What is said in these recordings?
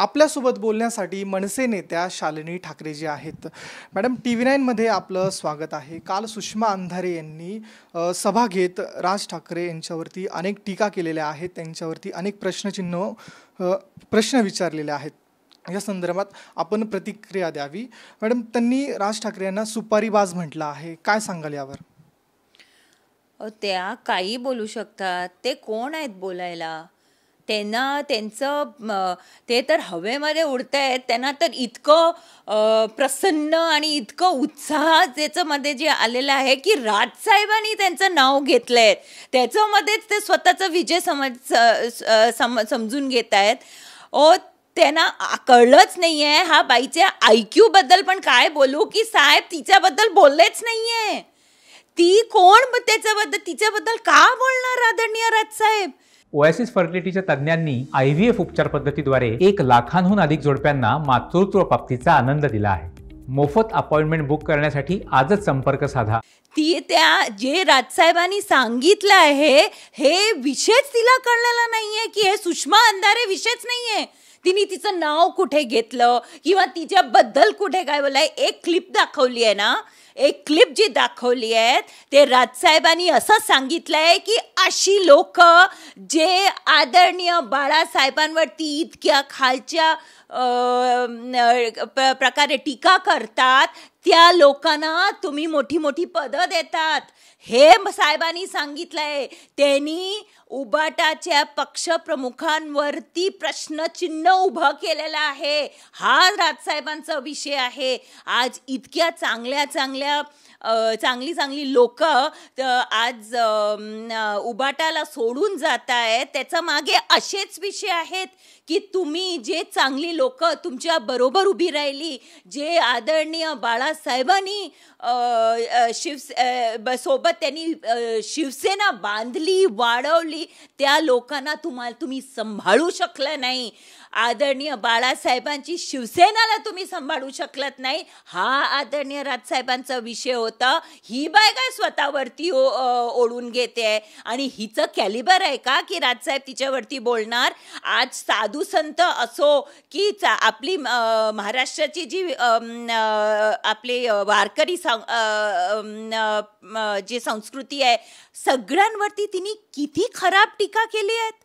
आपल्यासोबत बोलण्यासाठी मनसे नेत्या शालिनी ठाकरे जी आहेत मॅडम टी व्ही नाईनमध्ये आपलं स्वागत आहे काल सुषमा अंधारे यांनी सभा घेत राज ठाकरे यांच्यावरती अनेक टीका केलेल्या आहेत त्यांच्यावरती अनेक प्रश्नचिन्ह प्रश्न विचारलेले आहेत या संदर्भात आपण प्रतिक्रिया द्यावी मॅडम त्यांनी राज ठाकरे यांना सुपारीबाज म्हटलं आहे काय सांगाल यावर त्या काही बोलू शकतात ते कोण आहेत बोलायला त्यांना त्यांचं ते तर हवेमध्ये उडत आहेत त्यांना तर इतकं प्रसन्न आणि इतकं उत्साह त्याच्यामध्ये जे आलेलं आहे की राजसाहेबांनी त्यांचं नाव घेतलं आहे त्याच्यामध्येच ते स्वतःचं विजय समज सम समजून घेत आहेत ओ त्यांना कळलंच नाही आहे हा बाईच्या आय पण काय बोलू की साहेब तिच्याबद्दल बोललेच नाही आहे ती कोण त्याच्याबद्दल तिच्याबद्दल का बोलणार आदरणीय राजसाहेब ओएसिस फर्टिलिटीच्या तज्ज्ञांनी आय व्ही एफ उपचार पद्धतीद्वारे एक लाखांहून अधिक जोडप्यांना मातृत्व प्राप्तीचा आनंद दिला आहे मोफत अपॉइंटमेंट बुक करण्यासाठी आजच संपर्क साधा ती त्या जे राजसाहेबांनी सांगितलं आहे हे विषयच तिला कळलेला नाहीये की हे सुषमा अंधारे विषयच नाहीये तिने तिचं नाव कुठे घेतलं किंवा तिच्याबद्दल कुठे काय बोलाय एक क्लिप दाखवली आहे ना एक क्लिप जी दाखवली आहे ते राजसाहेबांनी असं सांगितलं आहे की अशी लोक जे आदरणीय बाळासाहेबांवरती इतक्या खालच्या प्रकारे टीका करतात त्या लोकांना तुम्ही मोठी मोठी पदं देतात हे साहेबांनी सांगितलंय त्यांनी उबाटाच्या पक्षप्रमुखांवरती प्रश्नचिन्ह उभं केलेलं आहे हा राजसाहेबांचा विषय आहे आज इतक्या चांगल्या चांगल्या चांगली चांगली लोक आज उबाटाला सोडून जात आहेत त्याचा मागे असेच विषय आहेत की तुम्ही जे चांगली लोक तुमच्या बरोबर उभी राहिली जे आदरणीय बाळा साहेबांनी शिव सोबत त्यांनी शिवसेना बांधली वाढवली त्या लोकांना तुम्हाला तुम्ही सांभाळू शकलं नाही आदरणीय बाळासाहेबांची शिवसेनाला तुम्ही सांभाळू शकलात नाही हा आदरणीय राजसाहेबांचा विषय होता ही बाय काय स्वतःवरती ओढून घेते आणि हिचं कॅलिबर आहे का की राजसाहेब तिच्यावरती बोलणार आज साधू संत असो की आपली महाराष्ट्राची जी आप आपले वारकरी जे संस्कृती आहे सगळ्यांवरती तिने किती खराब टीका केली आहेत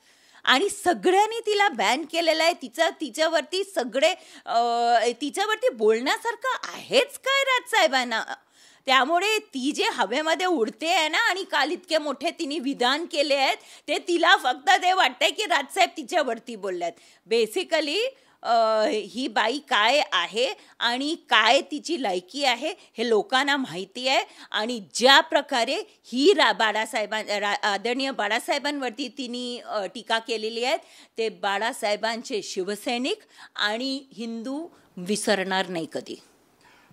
आणि सगळ्यांनी तिला बॅन केलेलं आहे तिचा तिच्यावरती सगळे तिच्यावरती बोलण्यासारखं आहेच काय राजसाहेबांना त्यामुळे ती जे हवेमध्ये उडते आहे ना आणि काल इतके मोठे तिने विधान केले आहेत ते तिला फक्त ते वाटतंय की राजसाहेब तिच्यावरती बोलल्यात बेसिकली ही बाई काय आहे आणि काय तिची लायकी आहे हे लोकांना माहिती आहे आणि ज्या प्रकारे ही रा बाळासाहेबां रा आदरणीय बाळासाहेबांवरती तिने टीका केलेली आहे ते बाळासाहेबांचे शिवसैनिक आणि हिंदू विसरणार नाही कधी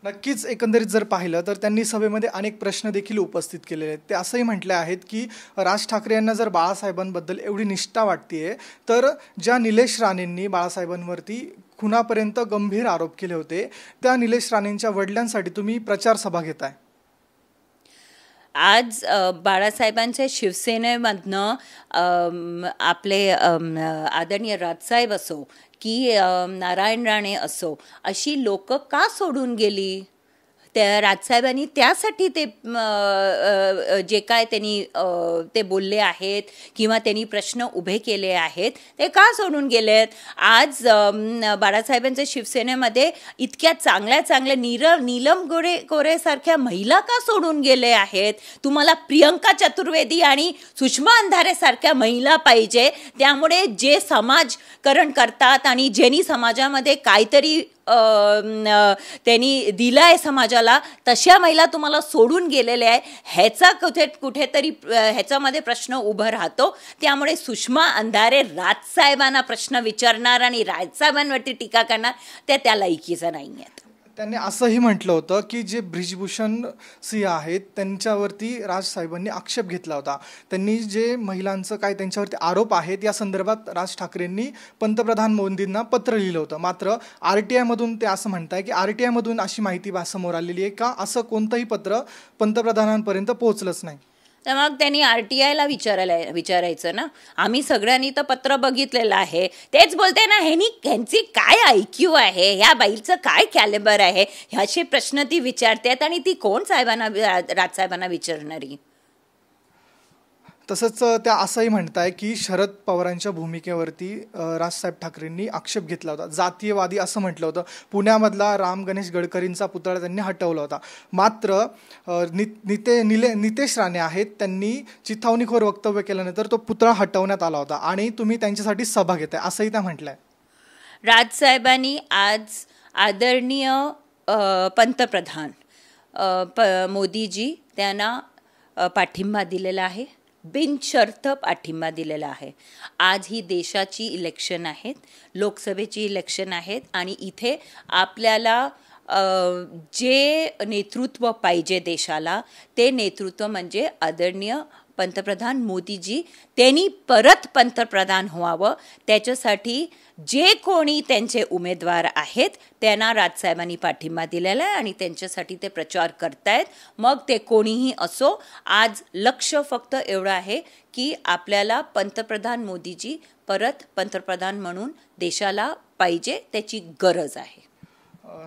नक्कीच एकंदरीत जर पाहिलं तर त्यांनी सभेमध्ये अनेक प्रश्न देखील उपस्थित केलेले आहेत ते असंही म्हटले आहेत की राज ठाकरे यांना जर बाळासाहेबांबद्दल एवढी निष्ठा वाटते तर ज्या निलेश राणेंनी बाळासाहेबांवरती खुनापर्यंत गंभीर आरोप केले होते त्या निलेश राणेंच्या वडिलांसाठी तुम्ही प्रचार सभा घेताय आज बाळासाहेबांच्या शिवसेनेमधनं आपले आदरणीय राजसाहेब असो की नारायण राणे असो अशी लोक का सोडून गेली त्या राजसाहेबांनी त्यासाठी ते जे काय त्यांनी ते बोलले आहेत किंवा त्यांनी प्रश्न उभे केले आहेत ते का सोडून आहेत आज बाळासाहेबांच्या शिवसेनेमध्ये इतक्या चांगल्या चांगल्या नीर नीलम गोरे गोरेसारख्या महिला का सोडून गेले आहेत तुम्हाला प्रियंका चतुर्वेदी आणि सुषमा अंधारेसारख्या महिला पाहिजे त्यामुळे जे समाजकरण करतात आणि ज्यांनी समाजामध्ये काहीतरी त्यांनी दिलं आहे समाजाला तशा महिला तुम्हाला सोडून गेलेल्या आहे ह्याचा कुठे कुठेतरी ह्याच्यामध्ये प्रश्न उभा राहतो त्यामुळे सुषमा अंधारे राजसाहेबांना प्रश्न विचारणार आणि राजसाहेबांवरती टीका करणार त्या त्या लायकीचं नाही आहेत त्यांनी असंही म्हटलं होतं की जे ब्रिजभूषण सिंह आहेत त्यांच्यावरती राजसाहेबांनी आक्षेप घेतला होता त्यांनी जे महिलांचं काय त्यांच्यावरती आरोप आहेत या संदर्भात राज ठाकरेंनी पंतप्रधान मोदींना पत्र लिहिलं होतं मात्र आर टी आयमधून ते असं म्हणत आहे की आर टी आयमधून अशी माहिती समोर आलेली आहे का असं कोणतंही पत्र पंतप्रधानांपर्यंत पोहोचलंच नाही तर मग त्यांनी आर टी आयला विचारायला विचारायचं ना आम्ही सगळ्यांनी तर पत्र बघितलेलं आहे तेच बोलते ना ह्यांनी ह्यांची काय आयक्यू आहे ह्या बाईलचं काय कॅलेबर आहे ह्याचे प्रश्न ती विचारतात आणि ती कोण साहेबांना राजसाहेबांना विचारणारी तसंच त्या असंही म्हणत आहे की शरद पवारांच्या भूमिकेवरती राजसाहेब ठाकरेंनी आक्षेप घेतला होता जातीयवादी असं म्हटलं होतं पुण्यामधला राम गणेश गडकरींचा पुतळा त्यांनी हटवला होता मात्र नि निते निले नितेश राणे आहेत त्यांनी चिथावणीखोर वक्तव्य केल्यानंतर तो पुतळा हटवण्यात आला होता आणि तुम्ही त्यांच्यासाठी सभा घेताय असंही त्या म्हटलं आहे राजसाहेबांनी आज आदरणीय पंतप्रधान प मोदीजी त्यांना पाठिंबा दिलेला आहे बिनशर्त पाठिंबा दिलेला आहे आज ही देशाची इलेक्शन आहेत लोकसभेची इलेक्शन आहेत आणि इथे आपल्याला जे नेतृत्व पाहिजे देशाला ते नेतृत्व म्हणजे आदरणीय पंतप्रधान मोदीजी त्यांनी परत पंतप्रधान व्हावं त्याच्यासाठी जे कोणी त्यांचे उमेदवार आहेत त्यांना राजसाहेबांनी पाठिंबा दिलेला आहे आणि त्यांच्यासाठी ते प्रचार करतायत मग ते कोणीही असो आज लक्ष फक्त एवढं आहे की आपल्याला पंतप्रधान मोदीजी परत पंतप्रधान म्हणून देशाला पाहिजे त्याची गरज आहे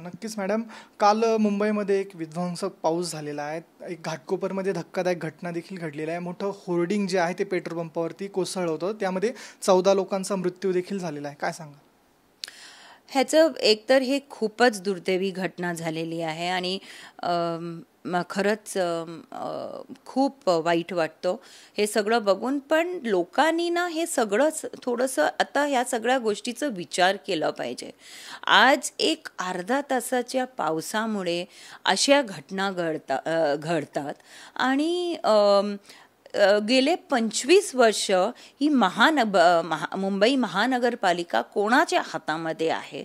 नक्कीच मॅडम काल मुंबईमध्ये एक विध्वंसक पाऊस झालेला आहे एक घाटकोपरमध्ये धक्कादायक घटना देखील घडलेली आहे मोठं होर्डिंग जे आहे ते पेट्रोल पंपावरती कोसळ होतं त्यामध्ये चौदा लोकांचा मृत्यू देखील झालेला आहे काय सांगा ह्याचं एकतर हे खूपच दुर्दैवी घटना झालेली आहे आणि खरंच खूप वाईट वाटतो हे सगळं बघून पण लोकांनी ना हे सगळंच थोडंसं आता ह्या सगळ्या गोष्टीचं विचार केला पाहिजे आज एक अर्धा तासाच्या पावसामुळे अशा घटना घडता घडतात आणि गेले पंचवीस वर्ष ही महान महा मुंबई महानगरपालिका कोणाच्या हातामध्ये आहे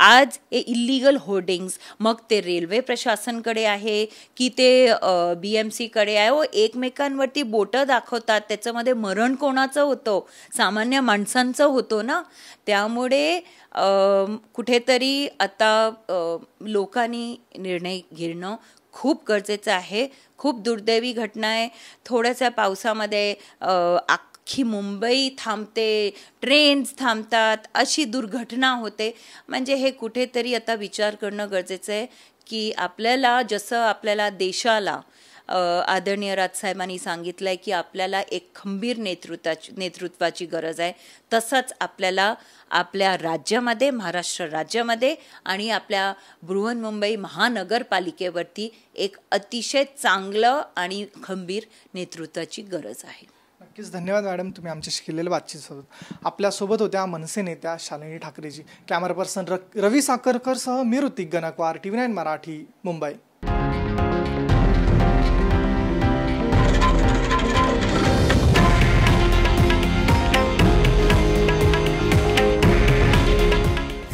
आज हे इल्लीगल होर्डिंग्स मग ते रेल्वे प्रशासनकडे आहे की ते बी एम सीकडे आहे व हो, एकमेकांवरती बोटं दाखवतात त्याच्यामध्ये मरण कोणाचं होतं सामान्य माणसांचं होतो ना त्यामुळे कुठेतरी आता लोकांनी निर्णय घेणं खूप गरजेचं आहे खूप दुर्दैवी घटना आहे थोड्याशा पावसामध्ये अख्खी मुंबई थांबते ट्रेन्स थांबतात अशी दुर्घटना होते म्हणजे हे कुठेतरी आता विचार करणं गरजेचं आहे की आपल्याला जसं आपल्याला देशाला आदरणीय राजसाहेबांनी सांगितलं आहे की आपल्याला एक खंबीर नेतृत्वाची नेतृत्वाची गरज आहे तसंच आपल्याला आपल्या राज्यामध्ये महाराष्ट्र राज्यामध्ये आणि आपल्या बृहन्मुंबई महानगरपालिकेवरती एक अतिशय चांगलं आणि खंबीर नेतृत्वाची गरज आहे नक्कीच धन्यवाद मॅडम तुम्ही आमच्याशी केलेलं बातचीत आपल्यासोबत होत्या मनसे नेत्या शालिनी ठाकरेजी कॅमेरा पर्सन रवी साकरकर मी Hrithik Ganakwar T V nine Marathi Mumbai